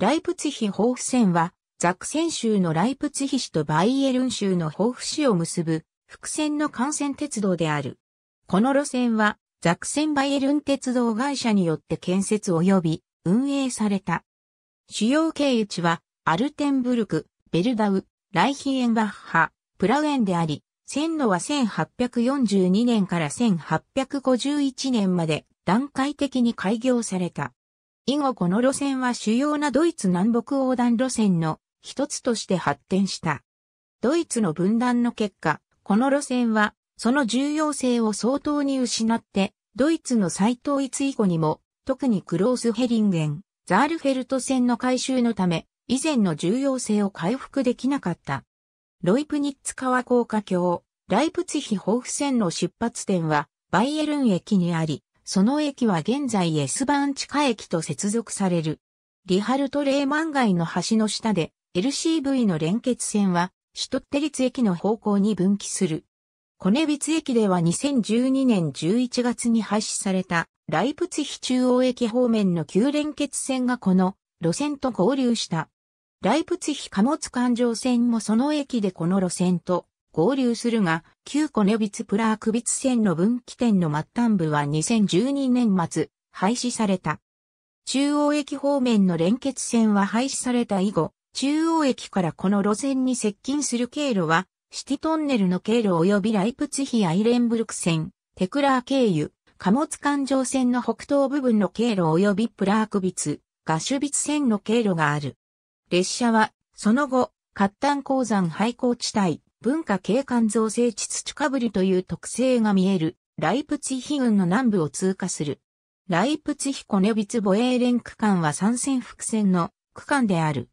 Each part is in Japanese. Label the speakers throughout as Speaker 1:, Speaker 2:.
Speaker 1: ライプツヒホーフ線は、ザクセン州のライプツヒ市とバイエルン州のホーフ市を結ぶ、複線の幹線鉄道である。この路線は、ザクセンバイエルン鉄道会社によって建設及び運営された。主要経由地は、アルテンブルク、ベルダウ、ライヒエンバッハ、プラウエンであり、線路は1842年から1851年まで段階的に開業された。以後この路線は主要なドイツ南北横断路線の一つとして発展した。ドイツの分断の結果、この路線はその重要性を相当に失って、ドイツの再統一以後にも、特にクロースヘリンゲン、ザールフェルト線の改修のため、以前の重要性を回復できなかった。ロイプニッツ川高架橋、ライプツヒホーフ線の出発点は、バイエルン駅にあり、その駅は現在 S 番地下駅と接続される。リハルト・レーマン街の橋の下で LCV の連結線はシュトッテリツ駅の方向に分岐する。コネビツ駅では2012年11月に廃止されたライプツヒ中央駅方面の旧連結線がこの路線と合流した。ライプツヒ貨物環状線もその駅でこの路線と合流するが、旧コネビツプラークビツ線の分岐点の末端部は2012年末、廃止された。中央駅方面の連結線は廃止された以後、中央駅からこの路線に接近する経路は、シティトンネルの経路及びライプツヒアイレンブルク線、テクラー経由、貨物環状線の北東部分の経路及びプラークビツ、ガシュビツ線の経路がある。列車は、その後、活炭鉱山廃校地帯、文化景観造成地土かぶりという特性が見える、ライプツィヒ郡の南部を通過する。ライプツィヒコネビツボエーレン区間は三線伏線の区間である。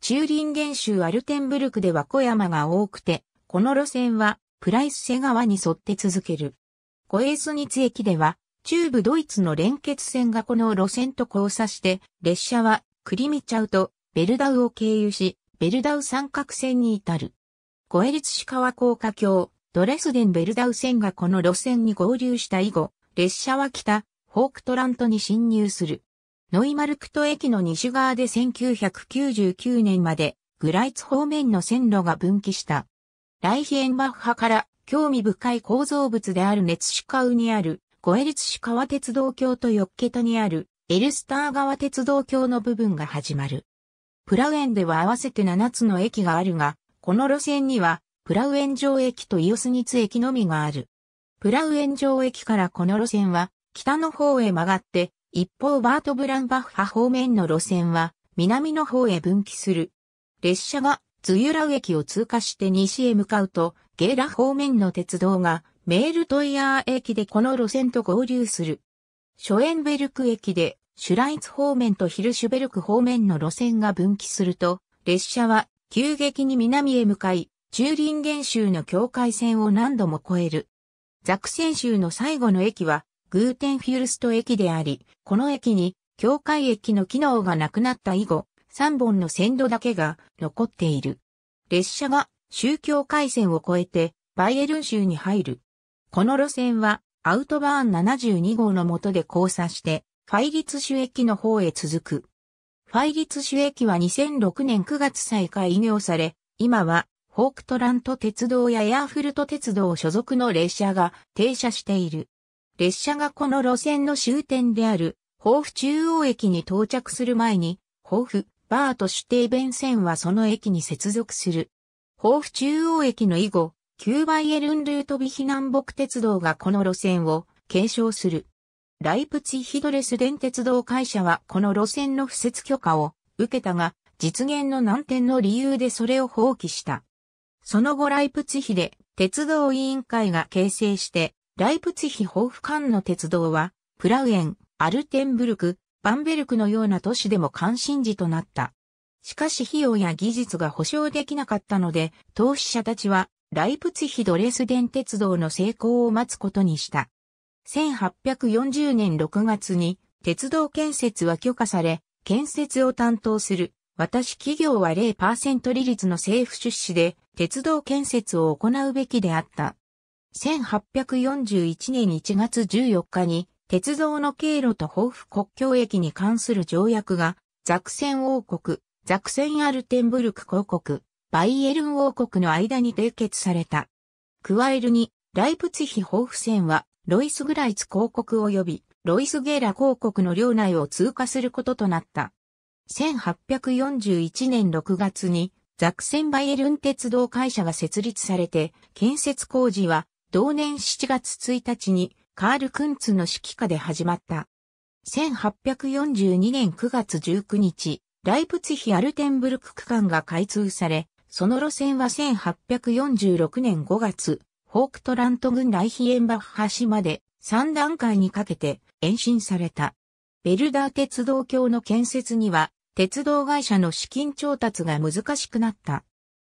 Speaker 1: チューリンゲン州アルテンブルクでは小山が多くて、この路線はプライスセ川に沿って続ける。コエースニツ駅では、中部ドイツの連結線がこの路線と交差して、列車はクリミチャウとベルダウを経由し、ベルダウ三角線に至る。コエリツシ川高架橋、ドレスデン・ベルダウ線がこの路線に合流した以後、列車は北、ホークトラントに侵入する。ノイマルクト駅の西側で1999年まで、グライツ方面の線路が分岐した。ライヒエンバッハから興味深い構造物であるネツシカウにある、ゴエリツシ川鉄道橋とヨッケタにある、エルスター川鉄道橋の部分が始まる。プラウエンでは合わせて7つの駅があるが、この路線には、プラウエン城駅とイスニツ駅のみがある。プラウエン城駅からこの路線は、北の方へ曲がって、一方バート・ブランバッハ方面の路線は、南の方へ分岐する。列車が、ズユラウ駅を通過して西へ向かうと、ゲーラ方面の鉄道が、メールトイヤー駅でこの路線と合流する。ショエンベルク駅で、シュライツ方面とヒルシュベルク方面の路線が分岐すると、列車は急激に南へ向かい、ンゲ原州の境界線を何度も越える。ザクセン州の最後の駅は、グーテンフュルスト駅であり、この駅に、境界駅の機能がなくなった以後、3本の線路だけが残っている。列車が宗教回線を越えてバイエルン州に入る。この路線はアウトバーン72号の下で交差して、ファイリツ州駅の方へ続く。ファイリツ主駅は2006年9月再開業され、今は、ホークトラント鉄道やエアフルト鉄道所属の列車が停車している。列車がこの路線の終点である、豊フ中央駅に到着する前に、豊フ、バーと指定弁線はその駅に接続する。豊フ中央駅の以後、9バイエルンルートビ避難北鉄道がこの路線を継承する。ライプツィヒドレス電鉄道会社はこの路線の付設許可を受けたが、実現の難点の理由でそれを放棄した。その後ライプツィヒで鉄道委員会が形成して、ライプツィヒ豊富間の鉄道は、プラウエン、アルテンブルク、バンベルクのような都市でも関心事となった。しかし費用や技術が保証できなかったので、投資者たちは、ライプツィヒドレス電鉄道の成功を待つことにした。1840年6月に鉄道建設は許可され、建設を担当する私企業は0%利率の政府出資で鉄道建設を行うべきであった。1841年1月14日に鉄道の経路と豊富国境駅に関する条約がザクセン王国、ザクセンアルテンブルク公国、バイエルン王国の間に締結された。加えるに、ライプツヒ豊富線はロイスグライツ公国及びロイスゲーラ公国の領内を通過することとなった。1841年6月にザクセンバイエルン鉄道会社が設立されて、建設工事は同年7月1日にカール・クンツの指揮下で始まった。1842年9月19日、ライプツヒ・アルテンブルク区間が開通され、その路線は1846年5月、ホークトラント郡ライヒエンバッハ市まで3段階にかけて延伸された。ベルダー鉄道橋の建設には、鉄道会社の資金調達が難しくなった。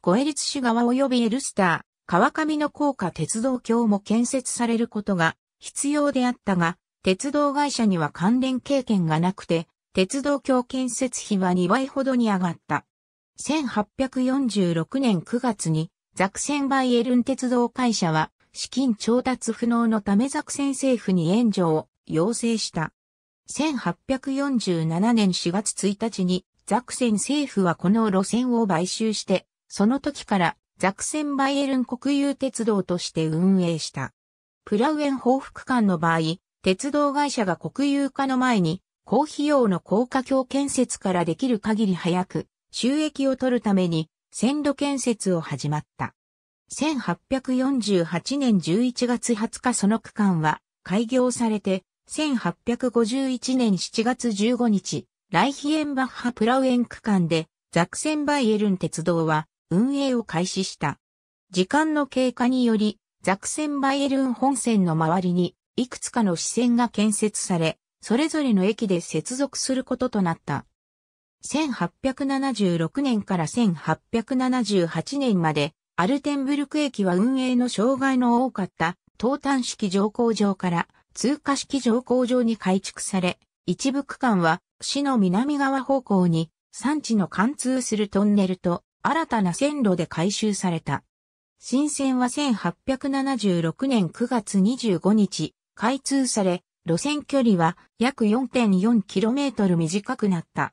Speaker 1: ゴエリツ市側及びエルスター、川上の高架鉄道橋も建設されることが必要であったが、鉄道会社には関連経験がなくて、鉄道橋建設費は2倍ほどに上がった。1846年9月にザクセンバイエルン鉄道会社は、資金調達不能のためザクセン政府に援助を要請した。1847年4月1日に、ザクセン政府はこの路線を買収して、その時からザクセンバイエルン国有鉄道として運営した。プラウエン報復館の場合、鉄道会社が国有化の前に、高費用の高架橋建設からできる限り早く、収益を取るために、線路建設を始まった。1848年11月20日その区間は開業されて、1851年7月15日、ライヒエンバッハプラウエン区間でザクセンバイエルン鉄道は運営を開始した。時間の経過により、ザクセンバイエルン本線の周りにいくつかの支線が建設され、それぞれの駅で接続することとなった。1876年から1878年まで、アルテンブルク駅は運営の障害の多かった、東端式乗降場から通過式乗降場に改築され、一部区間は市の南側方向に山地の貫通するトンネルと新たな線路で改修された。新線は1876年9月25日開通され、路線距離は約 4.4km 短くなった。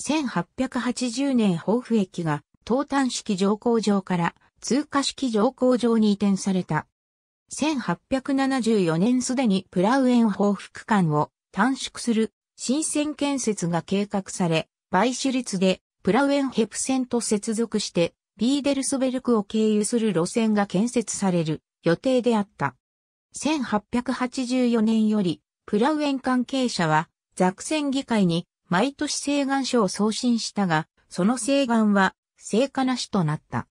Speaker 1: 1880年豊富駅が東端式乗降場から通過式乗降場に移転された。1874年すでにプラウエン豊富区間を短縮する新線建設が計画され、買収率でプラウエンヘプ線と接続してビーデルスベルクを経由する路線が建設される予定であった。1884年よりプラウエン関係者はザクセン議会に毎年請願書を送信したが、その請願は、成果なしとなった。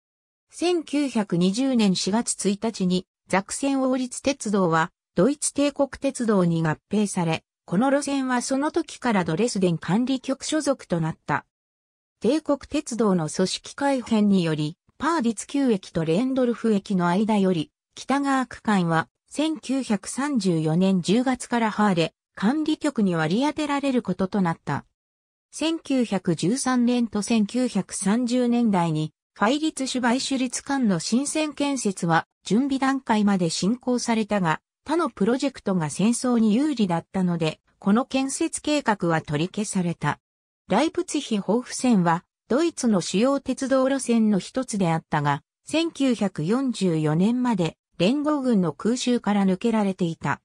Speaker 1: 1920年4月1日に、ザクセン王立鉄道は、ドイツ帝国鉄道に合併され、この路線はその時からドレスデン管理局所属となった。帝国鉄道の組織改編により、パーディツ旧駅とレンドルフ駅の間より、北側区間は1934年10月からハーレ、管理局に割り当てられることとなった。1913年と1930年代に、ファイリツ種売主率館の新鮮建設は準備段階まで進行されたが、他のプロジェクトが戦争に有利だったので、この建設計画は取り消された。ライプツヒホーフ線は、ドイツの主要鉄道路線の一つであったが、1944年まで連合軍の空襲から抜けられていた。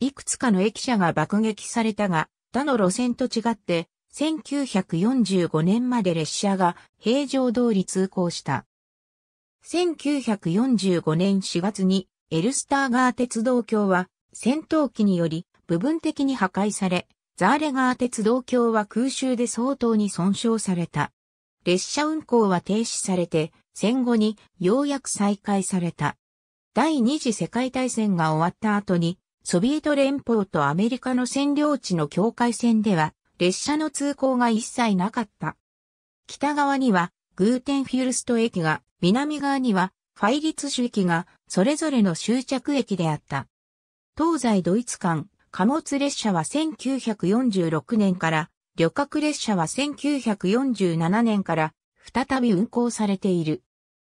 Speaker 1: いくつかの駅舎が爆撃されたが、他の路線と違って1945年まで列車が平常通り通行した。1945年4月にエルスターガー鉄道橋は戦闘機により部分的に破壊され、ザーレガー鉄道橋は空襲で相当に損傷された。列車運行は停止されて、戦後にようやく再開された。第二次世界大戦が終わった後に、ソビエト連邦とアメリカの占領地の境界線では、列車の通行が一切なかった。北側にはグーテンフュルスト駅が、南側にはファイリツシュ駅が、それぞれの終着駅であった。東西ドイツ間、貨物列車は1946年から、旅客列車は1947年から、再び運行されている。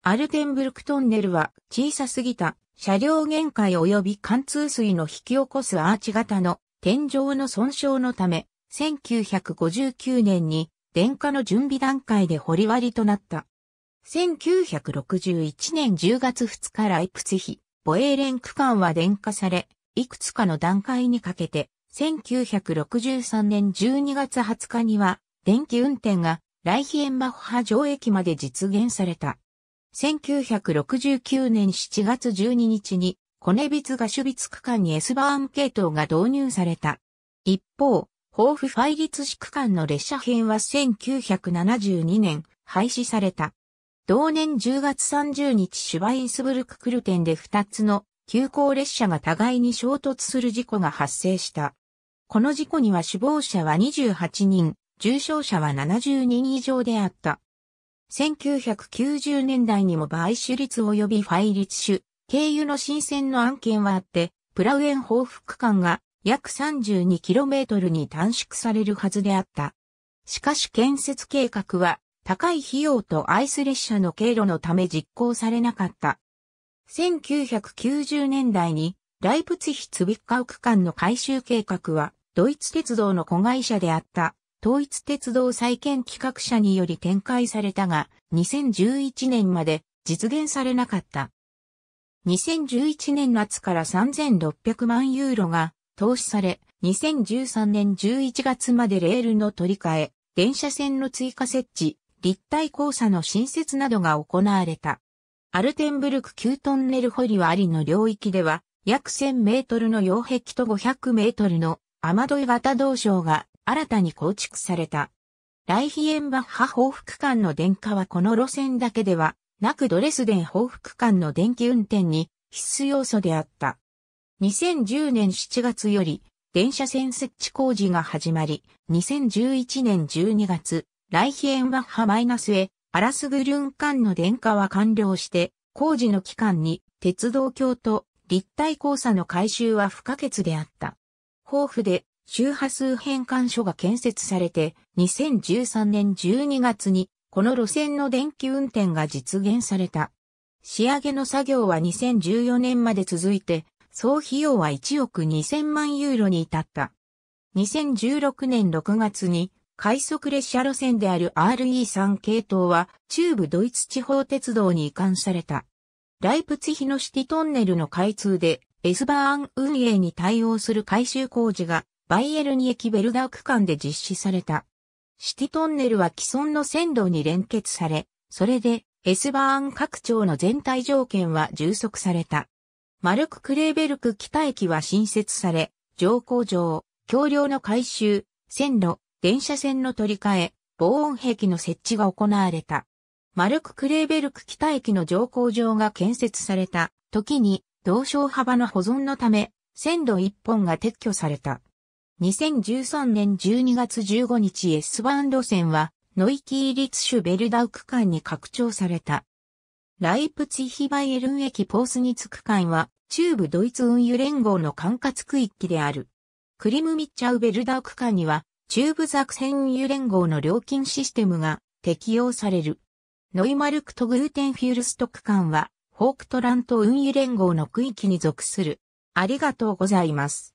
Speaker 1: アルテンブルクトンネルは小さすぎた車両限界及び貫通水の引き起こすアーチ型の天井の損傷のため1959年に電化の準備段階で掘り割りとなった。1961年10月2日ライプツヒ、ボエーレン区間は電化され、いくつかの段階にかけて、1963年12月20日には、電気運転がライヒエンバッハ城駅まで実現された。1969年7月12日に、コネビツガシュビツ区間に S バーン系統が導入された。一方、甲府ファイリツ市区間の列車編は1972年廃止された。同年10月30日シュバインスブルククルテンで2つの急行列車が互いに衝突する事故が発生した。この事故には死亡者は28人、重傷者は70人以上であった。1990年代にも買収率及びファイ率種、経由の新鮮の案件はあって、プラウエン報復区間が約 32km に短縮されるはずであった。しかし建設計画は高い費用とアイス列車の経路のため実行されなかった。1990年代にライプツヒツビッカウ区間の改修計画はドイツ鉄道の子会社であった統一鉄道再建企画者により展開されたが2011年まで実現されなかった。2011年夏から3600万ユーロが投資され、2013年11月までレールの取り替え、電車線の追加設置、立体交差の新設などが行われた。アルテンブルク旧トンネル掘りはありの領域では、約1000メートルの擁壁と500メートルの雨どい型道床が新たに構築された。ライヒエンバッハ報復間の電化はこの路線だけではなくドレスデン報復間の電気運転に必須要素であった。2010年7月より電車線設置工事が始まり、2011年12月、ライヒエンバッハマイナスへアラスグリュン間の電化は完了して、工事の期間に鉄道橋と立体交差の改修は不可欠であった。豊富で周波数変換所が建設されて、2013年12月にこの路線の電気運転が実現された。仕上げの作業は2014年まで続いて、総費用は1億2000万ユーロに至った。2016年6月に快速列車路線である RE3 系統は中部ドイツ地方鉄道に移管された。ライプツヒのシティトンネルの開通で S バーン運営に対応する改修工事がバイエルニ駅ベルダー区間で実施された。シティトンネルは既存の線路に連結され、それで S バーン拡張の全体条件は充足された。マルク・クレーベルク北駅は新設され、乗降場、橋梁の改修、線路、電車線の取り替え、防音壁の設置が行われた。マルク・クレーベルク北駅の乗降場が建設された時に、同床幅の保存のため、線路一本が撤去された。2013年12月15日 S バーン路線は、ノイキー立ュ・ベルダウ区間に拡張された。ライプツィヒバイエルン駅ポースニツ区間は、中部ドイツ運輸連合の管轄区域である。クリムミッチャウベルダー区間には、中部ザクセン運輸連合の料金システムが適用される。ノイマルクとグーテンフュールスト区間は、ホークトラント運輸連合の区域に属する。ありがとうございます。